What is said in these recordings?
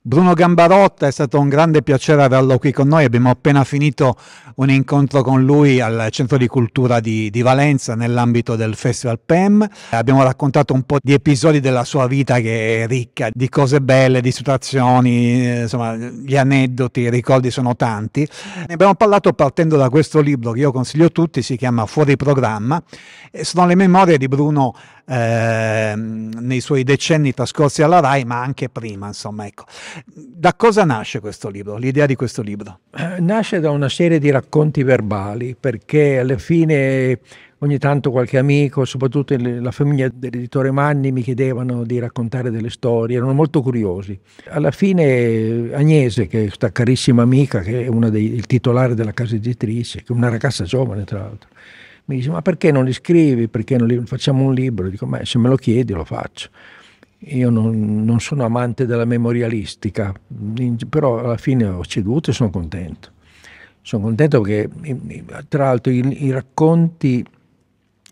Bruno Gambarotta, è stato un grande piacere averlo qui con noi, abbiamo appena finito un incontro con lui al Centro di Cultura di, di Valenza nell'ambito del Festival PEM, abbiamo raccontato un po' di episodi della sua vita che è ricca di cose belle, di situazioni, eh, insomma gli aneddoti, i ricordi sono tanti. Ne abbiamo parlato partendo da questo libro che io consiglio a tutti, si chiama Fuori Programma, e sono le memorie di Bruno eh, nei suoi decenni trascorsi alla RAI ma anche prima, insomma ecco. Da cosa nasce questo libro, l'idea di questo libro? Eh, nasce da una serie di racconti verbali, perché alla fine ogni tanto qualche amico, soprattutto la famiglia dell'editore Manni, mi chiedevano di raccontare delle storie, erano molto curiosi. Alla fine Agnese, che è questa carissima amica, che è una dei, il titolare della casa editrice, che è una ragazza giovane tra l'altro, mi dice ma perché non li scrivi, perché non li, facciamo un libro? Dico ma se me lo chiedi lo faccio. Io non, non sono amante della memorialistica, però alla fine ho ceduto e sono contento. Sono contento perché, tra l'altro, i, i racconti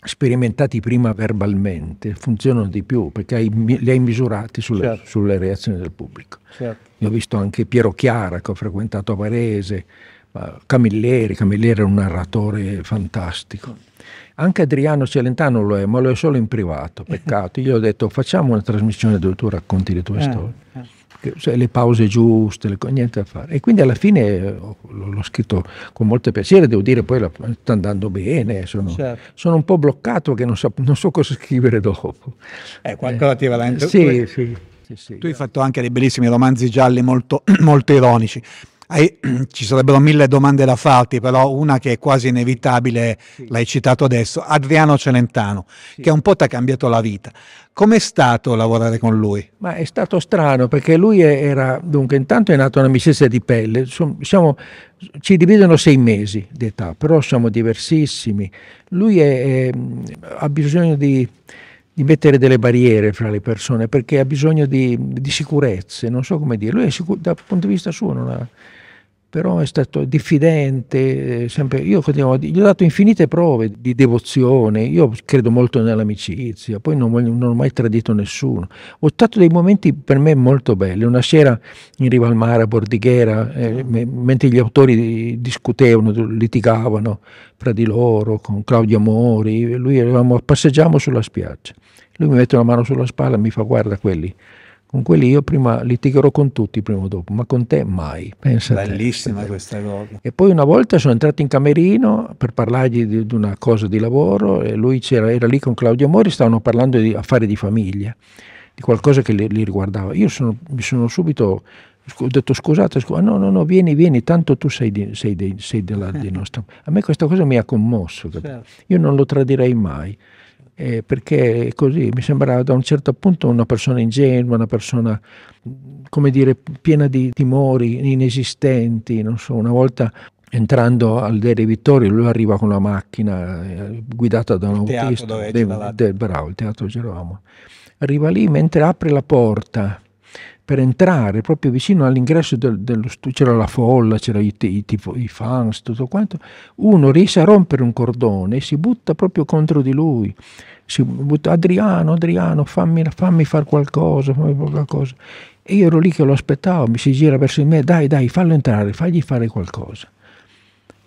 sperimentati prima verbalmente funzionano di più perché hai, li hai misurati sulle, certo. sulle reazioni del pubblico. Certo. Io ho visto anche Piero Chiara che ho frequentato a Varese, Camilleri, Camilleri era un narratore fantastico. Anche Adriano Celentano lo è, ma lo è solo in privato, peccato. Io ho detto facciamo una trasmissione dove tu racconti le tue eh, storie. Eh. Cioè, le pause giuste, le, niente da fare. E quindi alla fine eh, l'ho scritto con molto piacere, devo dire poi la, sta andando bene, sono, certo. sono, un po' bloccato che non so, non so cosa scrivere dopo. Eh, qualcosa eh. ti va lento. Sì, sì, sì, sì. Tu hai fatto anche dei bellissimi romanzi gialli molto, molto ironici. Hai, ci sarebbero mille domande da farti, però una che è quasi inevitabile, sì. l'hai citato adesso, Adriano Celentano, sì. che un po' ti ha cambiato la vita. Com'è stato lavorare con lui? Ma è stato strano perché lui era, dunque intanto è nata un'amicizia di pelle, siamo, ci dividono sei mesi di età, però siamo diversissimi. Lui è, è, ha bisogno di di mettere delle barriere fra le persone perché ha bisogno di, di sicurezze, non so come dire, lui sicur- dal punto di vista suo non ha, però è stato diffidente, eh, sempre, io continuo, gli ho dato infinite prove di devozione, io credo molto nell'amicizia, poi non, non, ho mai tradito nessuno. Ho stato dei momenti per me molto belli, una sera in riva al mare a Bordighera, eh, mentre gli autori discutevano, litigavano fra di loro, con Claudio Amori, lui eravamo, passeggiamo sulla spiaggia, lui mi mette una mano sulla spalla e mi fa guarda quelli con quelli io prima litigherò con tutti prima o dopo, ma con te mai. Pensa Bellissima questa cosa. E poi una volta sono entrato in camerino per parlargli di, di una cosa di lavoro e lui era lì con Claudio Mori, stavano parlando di affari di famiglia, di qualcosa che li, li riguardava. Io sono, mi sono subito ho detto scusate, scusate, ah, no, no, no, vieni, vieni, tanto tu sei, di, sei, di, sei della, di nostra... A me questa cosa mi ha commosso, certo. io non lo tradirei mai eh, perché così mi sembrava da un certo punto una persona ingenua, una persona, come dire, piena di timori inesistenti, non so, una volta entrando al De Vittorio lui arriva con la macchina eh, guidata da un autista, del, del, bravo, il teatro Gerolamo, arriva lì mentre apre la porta per entrare proprio vicino all'ingresso del, dello studio, c'era la folla, c'erano i, i, i, fans, tutto quanto, uno riesce a rompere un cordone e si butta proprio contro di lui, si butta Adriano, Adriano, fammi, fammi fare qualcosa, fammi qualcosa. E io ero lì che lo aspettavo, mi si gira verso di me, dai, dai, fallo entrare, fagli fare qualcosa.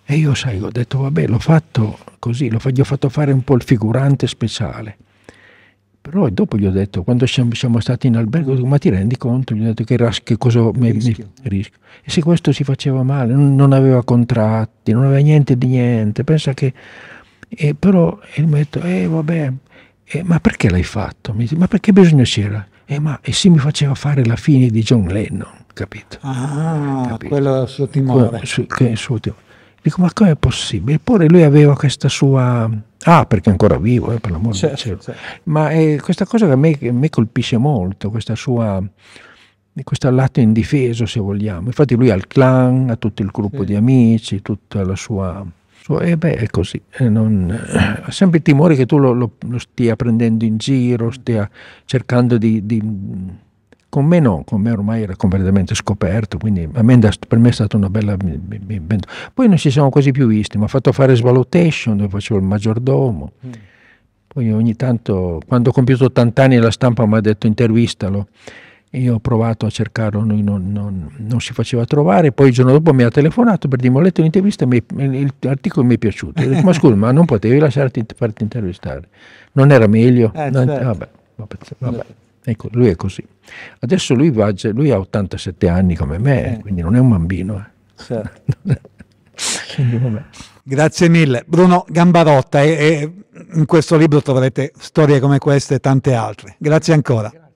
E io, sai, ho detto, vabbè, l'ho fatto così, gli ho fatto fare un po' il figurante speciale. Però dopo gli ho detto, quando siamo, siamo stati in albergo, ma ti rendi conto? Gli ho detto che, ras, che cosa mi, rischio. Mi, rischio. E se questo si faceva male, non, non, aveva contratti, non aveva niente di niente, pensa che... Eh, però e mi ha detto, eh vabbè, eh, ma perché l'hai fatto? Mi dice, ma perché bisogna c'era? Eh, ma, e si mi faceva fare la fine di John Lennon, capito? Ah, capito? quello è il suo timore. Quello, su, che è il suo timore. Dico, ma com'è possibile? Eppure lui aveva questa sua... Ah, perché è ancora vivo, eh, per l'amore certo, di certo. certo. Ma è eh, questa cosa che a me, a me colpisce molto, questa sua questo lato indifeso se vogliamo. Infatti lui ha il clan, ha tutto il gruppo sì. di amici, tutta la sua... e eh, beh, è così. Eh, non, ha sempre il timore che tu lo, lo, lo, stia prendendo in giro, stia cercando di, di con me no, con me ormai era completamente scoperto, quindi Amenda per me è stata una bella... Poi non ci siamo quasi più visti, mi ha fatto fare svalutation dove facevo il maggiordomo. Mm. Poi ogni tanto, quando ho compiuto 80 anni la stampa mi ha detto intervistalo e io ho provato a cercarlo, non, non, non, si faceva trovare, poi il giorno dopo mi ha telefonato per dirmi ho letto l'intervista e l'articolo mi è piaciuto. Detto, ma scusa, ma non potevi lasciarti farti intervistare? Non era meglio? Eh, certo. vabbè, vabbè. vabbè. Ecco, lui è così. Adesso lui, va, cioè, lui ha 87 anni come me, eh. quindi non è un bambino. Eh. Certo. Grazie mille. Bruno Gambarotta, e, e in questo libro troverete storie come queste e tante altre. Grazie ancora.